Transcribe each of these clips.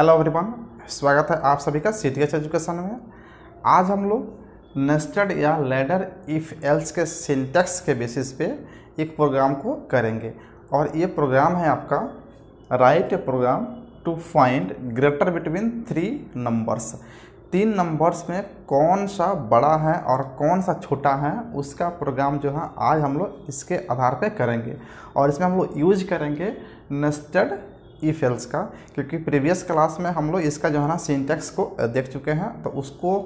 hello everyone स्वागत है आप सभी का सी टी एच एजुकेशन में आज हम लोग नेस्टेड या लेडर इफ़ एल्स के सिंटेक्स के बेसिस पे एक प्रोग्राम को करेंगे और ये प्रोग्राम है आपका write a program to find greater between three numbers तीन नंबर्स में कौन सा बड़ा है और कौन सा छोटा है उसका प्रोग्राम जो है आज हम लोग इसके आधार पे करेंगे और इसमें हम लोग यूज करेंगे नेस्टेड इफ एल्स का क्योंकि प्रीवियस क्लास में हम लोग इसका जो है ना सिंटेक्स को देख चुके हैं तो उसको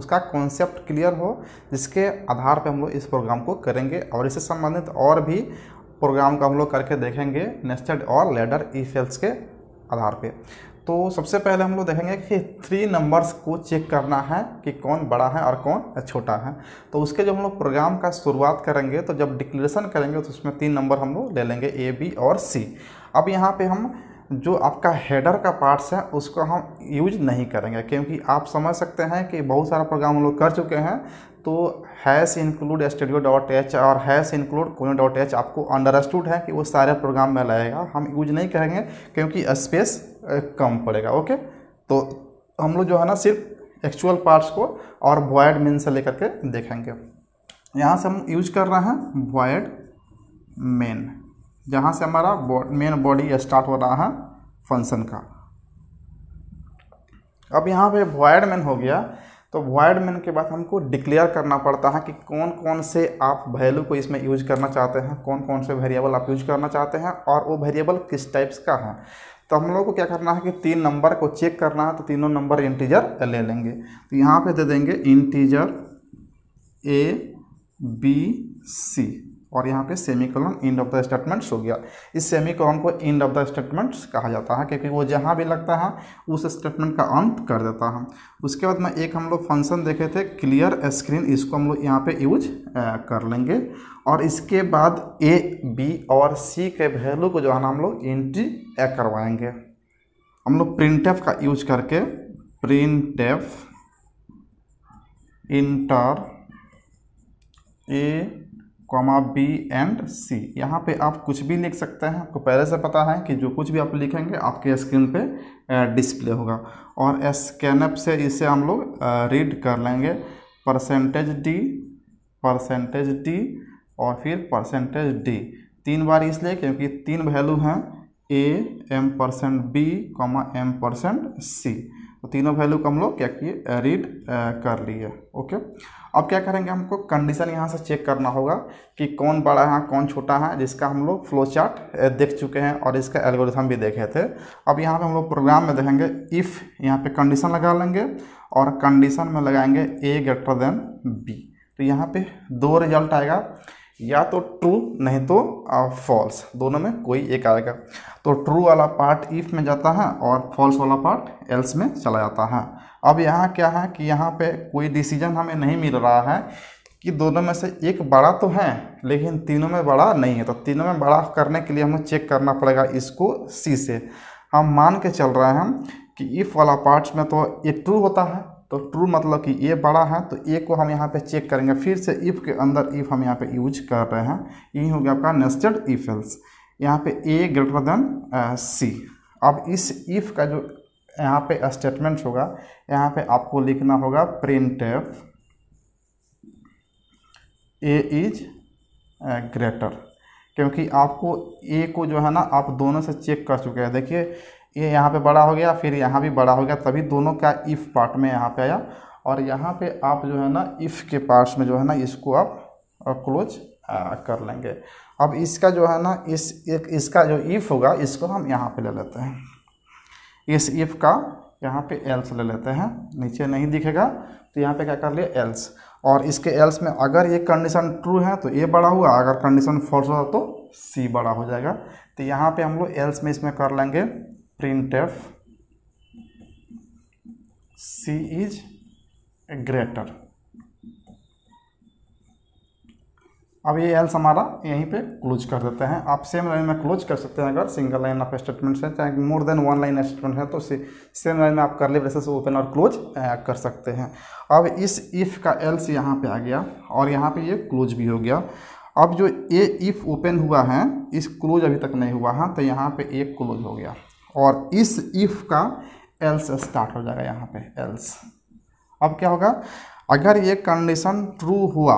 उसका कॉन्सेप्ट क्लियर हो जिसके आधार पर हम लोग इस प्रोग्राम को करेंगे और इससे संबंधित और भी प्रोग्राम को हम लोग करके देखेंगे नेस्टेड और लेडर इफ एल्स के आधार पे तो सबसे पहले हम लोग देखेंगे कि थ्री नंबर्स को चेक करना है कि कौन बड़ा है और कौन छोटा है तो उसके जब हम लोग प्रोग्राम का शुरुआत करेंगे तो जब डिक्लेरेशन करेंगे तो उसमें तीन नंबर हम लोग ले लेंगे ए बी और सी अब यहाँ पे हम जो आपका हेडर का पार्ट्स है उसको हम यूज नहीं करेंगे क्योंकि आप समझ सकते हैं कि बहुत सारा प्रोग्राम हम लोग कर चुके हैं तो hash include studio dot h और hash include conio dot h आपको अंडरस्टूड है कि वो सारे प्रोग्राम में लगेगा हम यूज नहीं करेंगे क्योंकि स्पेस कम पड़ेगा ओके तो हम लोग जो है ना सिर्फ एक्चुअल पार्ट्स को और वॉयड मीन से लेकर के देखेंगे यहाँ से हम यूज कर रहे हैं वॉयड मेन जहाँ से हमारा मेन बॉडी स्टार्ट हो रहा है फंक्शन का अब यहाँ पे वॉयड मैन हो गया तो वॉयड मैन के बाद हमको डिक्लेयर करना पड़ता है कि कौन कौन से आप वैल्यू को इसमें यूज करना चाहते हैं कौन कौन से वेरिएबल आप यूज करना चाहते हैं और वो वेरिएबल किस टाइप्स का है तो हम लोग को क्या करना है कि तीन नंबर को चेक करना है तो तीनों नंबर इंटीजर ले लेंगे तो यहाँ पे दे देंगे इंटीजर ए बी सी और यहाँ पे semicolon end of the statements हो गया इस सेमी कॉलम को एंड ऑफ द स्टेटमेंट्स कहा जाता है क्योंकि वो जहाँ भी लगता है उस स्टेटमेंट का अंत कर देता है उसके बाद में एक हम लोग फंक्शन देखे थे क्लियर स्क्रीन इसको हम लोग यहाँ पे यूज कर लेंगे और इसके बाद ए बी और सी के वैल्यू को जो है ना हम लोग एंट्री करवाएंगे हम लोग प्रिंट का यूज करके print enter A comma B and C यहाँ पे आप कुछ भी लिख सकते हैं आपको पहले से पता है कि जो कुछ भी आप लिखेंगे आपके स्क्रीन पे डिस्प्ले होगा और स्कैनअप से इसे हम लोग रीड कर लेंगे परसेंटेज डी परसेंटेज डी और फिर परसेंटेज डी तीन बार इसलिए क्योंकि तीन वैल्यू हैं A M percent B comma M percent C तो तीनों वैल्यू को हम लोग क्या किए रीड कर लिए ओके अब क्या करेंगे हमको कंडीशन यहाँ से चेक करना होगा कि कौन बड़ा है कौन छोटा है जिसका हम लोग फ्लो चार्ट देख चुके हैं और इसका एल्गोरिथम भी देखे थे अब यहाँ पे हम लोग प्रोग्राम में देखेंगे इफ़ यहाँ पे कंडीशन लगा लेंगे और कंडीशन में लगाएंगे ए ग्रेटर देन बी तो यहाँ पे दो रिजल्ट आएगा या तो ट्रू नहीं तो फॉल्स दोनों में कोई एक आएगा तो ट्रू वाला पार्ट इफ़ में जाता है और फॉल्स वाला पार्ट एल्स में चला जाता है अब यहाँ क्या है कि यहाँ पे कोई डिसीजन हमें नहीं मिल रहा है कि दोनों में से एक बड़ा तो है लेकिन तीनों में बड़ा नहीं है तो तीनों में बड़ा करने के लिए हमें चेक करना पड़ेगा इसको सी से हम मान के चल रहे हैं कि इफ़ वाला पार्ट्स में तो ये ट्रू होता है तो ट्रू मतलब कि ए बड़ा है तो ए को हम यहाँ पे चेक करेंगे फिर से इफ़ के अंदर इफ़ हम यहाँ पे यूज कर रहे हैं यही हो गया आपका नेस्टेड इफ एल्स यहाँ पे ए ग्रेटर देन सी अब इस इफ़ का जो यहाँ पे स्टेटमेंट होगा यहाँ पे आपको लिखना होगा print F A is greater क्योंकि आपको ए को जो है ना आप दोनों से चेक कर चुके हैं देखिए ये यहाँ पे बड़ा हो गया फिर यहाँ भी बड़ा हो गया तभी दोनों का इफ़ पार्ट में यहाँ पे आया और यहाँ पे आप जो है ना इफ़ के पार्ट्स में जो है ना इसको आप क्लोज uh, uh, कर लेंगे अब इसका जो है ना इस एक इसका जो इफ़ होगा इसको हम यहाँ पे ले लेते हैं इस इफ का यहाँ पे एल्स ले लेते हैं नीचे नहीं दिखेगा तो यहाँ पे क्या कर लिए एल्स और इसके एल्स में अगर ये कंडीशन ट्रू है तो ए बड़ा हुआ अगर कंडीशन फॉल्स होगा तो सी बड़ा हो जाएगा तो यहाँ पे हम लोग एल्स में इसमें कर लेंगे print F C is greater अब ये एल्स हमारा यहीं पे क्लोज कर देते हैं आप सेम लाइन में क्लोज कर सकते हैं अगर सिंगल लाइन ऑफ स्टेटमेंट है चाहे more than one line statement है तो सेम लाइन में आप कर ले वैसे ओपन और क्लोज कर सकते हैं अब इस इफ़ का एल्स यहाँ पे आ गया और यहाँ पे ये क्लोज भी हो गया अब जो ए इफ़ ओपन हुआ है इस क्लोज अभी तक नहीं हुआ है तो यहाँ पर एक क्लोज हो गया और इस इफ़ का एल्स स्टार्ट हो जाएगा यहाँ पर एल्स अब क्या होगा अगर ये कंडीशन ट्रू हुआ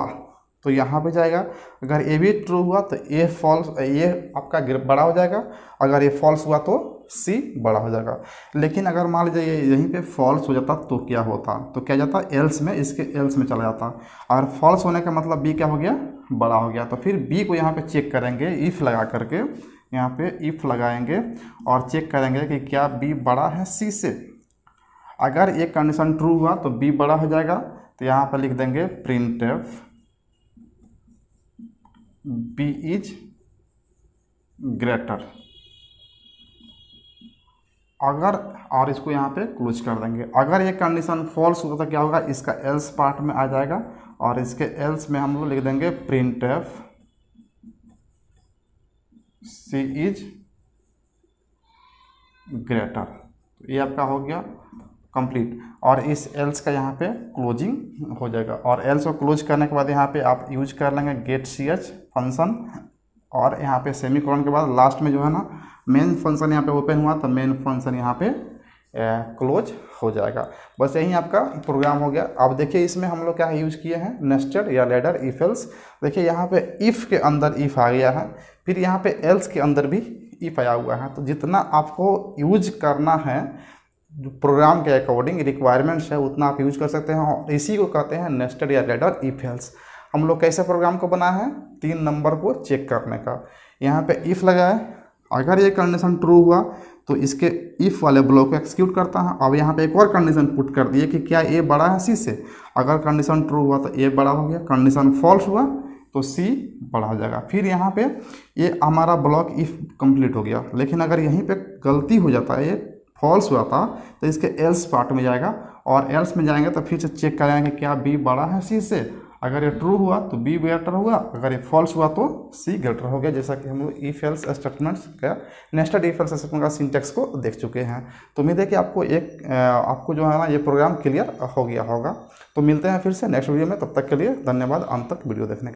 तो यहाँ पे जाएगा अगर ए भी ट्रू हुआ तो ए फॉल्स ए आपका बड़ा हो जाएगा अगर ए फॉल्स हुआ तो सी बड़ा हो जाएगा लेकिन अगर मान लीजिए यहीं पे फॉल्स हो जाता तो क्या होता तो क्या जाता एल्स में इसके एल्स में चला जाता अगर फॉल्स होने का मतलब बी क्या हो गया बड़ा हो गया तो फिर बी को यहाँ पर चेक करेंगे इफ़ लगा करके यहाँ पर इफ़ लगाएंगे और चेक करेंगे कि क्या बी बड़ा है सी से अगर एक कंडीशन ट्रू हुआ तो बी बड़ा हो जाएगा तो यहाँ पर लिख देंगे print F B is greater अगर और इसको यहाँ पे क्लोज कर देंगे अगर ये कंडीशन फॉल्स होता तो क्या होगा इसका एल्स पार्ट में आ जाएगा और इसके एल्स में हम लोग लिख देंगे print F C is greater तो ये आपका हो गया कंप्लीट और इस एल्स का यहाँ पे क्लोजिंग हो जाएगा और एल्स को क्लोज करने के बाद यहाँ पे आप यूज कर लेंगे गेट सी एच फंक्शन और यहाँ पे सेमी के बाद लास्ट में जो है ना मेन फंक्शन यहाँ पे ओपन हुआ तो मेन फंक्शन यहाँ पे क्लोज हो जाएगा बस यही आपका प्रोग्राम हो गया अब देखिए इसमें हम लोग क्या यूज़ किए हैं नेस्टेड या लेडर इफ एल्स देखिए यहाँ पे इफ़ के अंदर इफ़ आ गया है फिर यहाँ पे एल्स के अंदर भी इफ़ आया हुआ है तो जितना आपको यूज करना है जो प्रोग्राम के अकॉर्डिंग रिक्वायरमेंट्स है उतना आप यूज कर सकते हैं और इसी को कहते हैं नेस्टेड या रेडर इफ एल्स हम लोग कैसे प्रोग्राम को बनाए हैं तीन नंबर को चेक करने का यहाँ पे इफ़ लगाए अगर ये कंडीशन ट्रू हुआ तो इसके इफ़ वाले ब्लॉक को एक्सिक्यूट करता है अब यहाँ पे एक और कंडीशन पुट कर दिए कि क्या ए बड़ा है सी से अगर कंडीशन ट्रू हुआ तो ए बड़ा हो गया कंडीशन फॉल्स हुआ तो सी बड़ा हो जाएगा फिर यहाँ पे ये हमारा ब्लॉक इफ़ कंप्लीट हो गया लेकिन अगर यहीं पे गलती हो जाता है ये फॉल्स हुआ था तो इसके एल्स पार्ट में जाएगा और एल्स में जाएंगे तो फिर से चेक करेंगे क्या बी बड़ा है सी से अगर ये ट्रू हुआ तो बी ग्रेटर हुआ अगर ये फॉल्स हुआ तो सी ग्रेटर हो गया जैसा कि हम लोग ई फेल्स स्टेटमेंट्स का नेस्टेड ई फेल्स स्टेटमेंट का सिंटेक्स को देख चुके हैं तो उम्मीद है कि आपको एक आपको जो है ना ये प्रोग्राम क्लियर हो गया होगा तो मिलते हैं फिर से नेक्स्ट वीडियो में तब तक के लिए धन्यवाद अंत तक वीडियो देखने